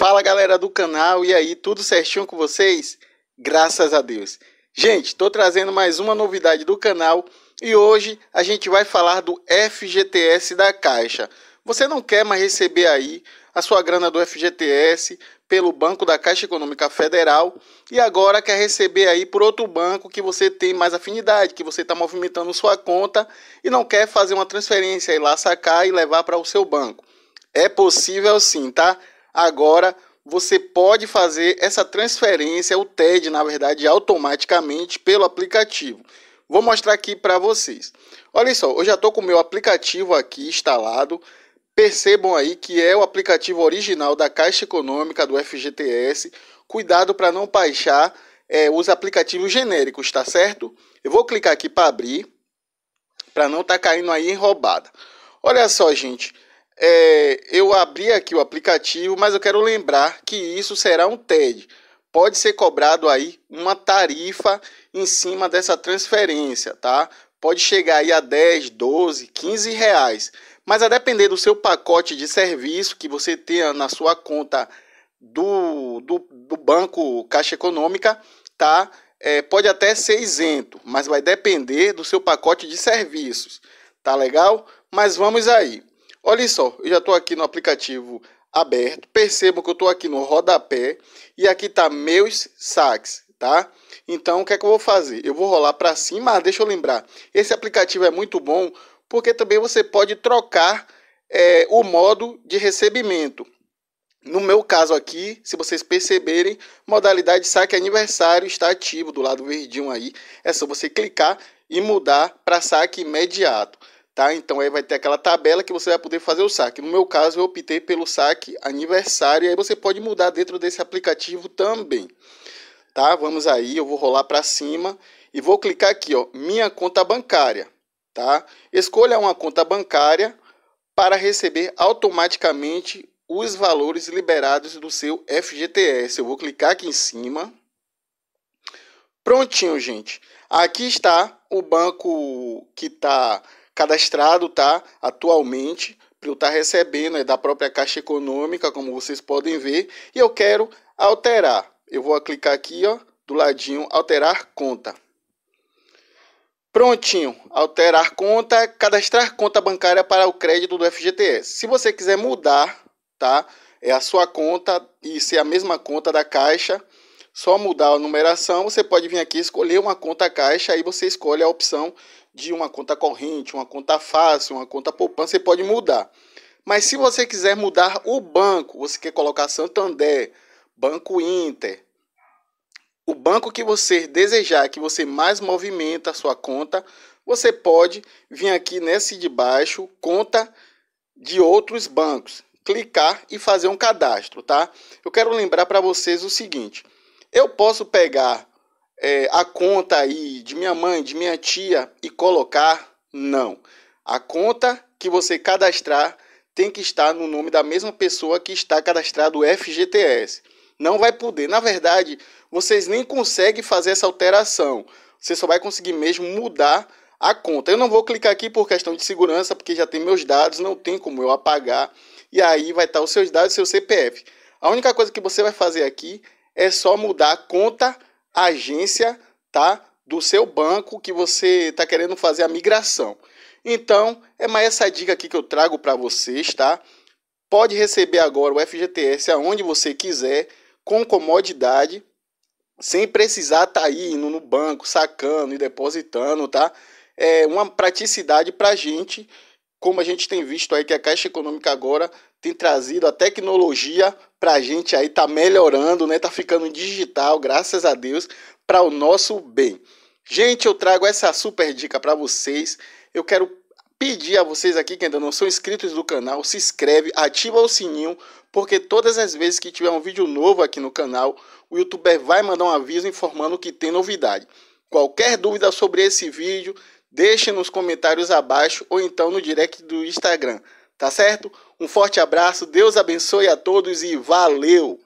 Fala galera do canal, e aí, tudo certinho com vocês? Graças a Deus. Gente, estou trazendo mais uma novidade do canal e hoje a gente vai falar do FGTS da Caixa. Você não quer mais receber aí a sua grana do FGTS pelo banco da Caixa Econômica Federal e agora quer receber aí por outro banco que você tem mais afinidade, que você está movimentando sua conta e não quer fazer uma transferência e lá sacar e levar para o seu banco. É possível sim, tá? Agora você pode fazer essa transferência, o TED, na verdade, automaticamente pelo aplicativo. Vou mostrar aqui para vocês. Olha só, eu já estou com o meu aplicativo aqui instalado. Percebam aí que é o aplicativo original da Caixa Econômica do FGTS. Cuidado para não baixar é, os aplicativos genéricos, tá certo? Eu vou clicar aqui para abrir, para não estar tá caindo aí em roubada. Olha só, gente é, eu abri aqui o aplicativo, mas eu quero lembrar que isso será um TED. Pode ser cobrado aí uma tarifa em cima dessa transferência, tá? Pode chegar aí a 10, 12, 15 reais. Mas a depender do seu pacote de serviço que você tenha na sua conta do, do, do banco Caixa Econômica, tá? É, pode até ser isento, mas vai depender do seu pacote de serviços. Tá legal? Mas vamos aí. Olha só, eu já estou aqui no aplicativo aberto. Percebam que eu estou aqui no rodapé e aqui está meus saques, tá? Então, o que é que eu vou fazer? Eu vou rolar para cima, ah, deixa eu lembrar. Esse aplicativo é muito bom porque também você pode trocar é, o modo de recebimento. No meu caso aqui, se vocês perceberem, modalidade saque aniversário está ativo do lado verdinho aí. É só você clicar e mudar para saque imediato tá? Então aí vai ter aquela tabela que você vai poder fazer o saque. No meu caso, eu optei pelo saque aniversário, e aí você pode mudar dentro desse aplicativo também. Tá? Vamos aí, eu vou rolar para cima e vou clicar aqui, ó, minha conta bancária, tá? Escolha uma conta bancária para receber automaticamente os valores liberados do seu FGTS. Eu vou clicar aqui em cima. Prontinho, gente. Aqui está o banco que está cadastrado, tá? Atualmente, para eu estar tá recebendo é da própria Caixa Econômica, como vocês podem ver, e eu quero alterar. Eu vou clicar aqui, ó, do ladinho, alterar conta. Prontinho, alterar conta, cadastrar conta bancária para o crédito do FGTS. Se você quiser mudar, tá? É a sua conta e ser é a mesma conta da Caixa, só mudar a numeração, você pode vir aqui escolher uma conta caixa, aí você escolhe a opção de uma conta corrente, uma conta fácil, uma conta poupança, você pode mudar. Mas se você quiser mudar o banco, você quer colocar Santander, Banco Inter, o banco que você desejar, que você mais movimenta a sua conta, você pode vir aqui nesse de baixo, conta de outros bancos, clicar e fazer um cadastro, tá? Eu quero lembrar para vocês o seguinte, eu posso pegar é, a conta aí de minha mãe, de minha tia e colocar? Não. A conta que você cadastrar tem que estar no nome da mesma pessoa que está cadastrado o FGTS. Não vai poder. Na verdade, vocês nem conseguem fazer essa alteração. Você só vai conseguir mesmo mudar a conta. Eu não vou clicar aqui por questão de segurança, porque já tem meus dados, não tem como eu apagar. E aí vai estar os seus dados e seu CPF. A única coisa que você vai fazer aqui é só mudar a conta, a agência, tá? Do seu banco que você está querendo fazer a migração. Então, é mais essa dica aqui que eu trago para vocês, tá? Pode receber agora o FGTS aonde você quiser, com comodidade, sem precisar estar tá indo no banco, sacando e depositando, tá? É uma praticidade para a gente como a gente tem visto aí que a Caixa Econômica agora tem trazido a tecnologia para a gente aí tá melhorando, né? Tá ficando digital, graças a Deus, para o nosso bem. Gente, eu trago essa super dica para vocês. Eu quero pedir a vocês aqui que ainda não são inscritos do canal, se inscreve, ativa o sininho, porque todas as vezes que tiver um vídeo novo aqui no canal, o youtuber vai mandar um aviso informando que tem novidade. Qualquer dúvida sobre esse vídeo, Deixe nos comentários abaixo ou então no direct do Instagram, tá certo? Um forte abraço, Deus abençoe a todos e valeu!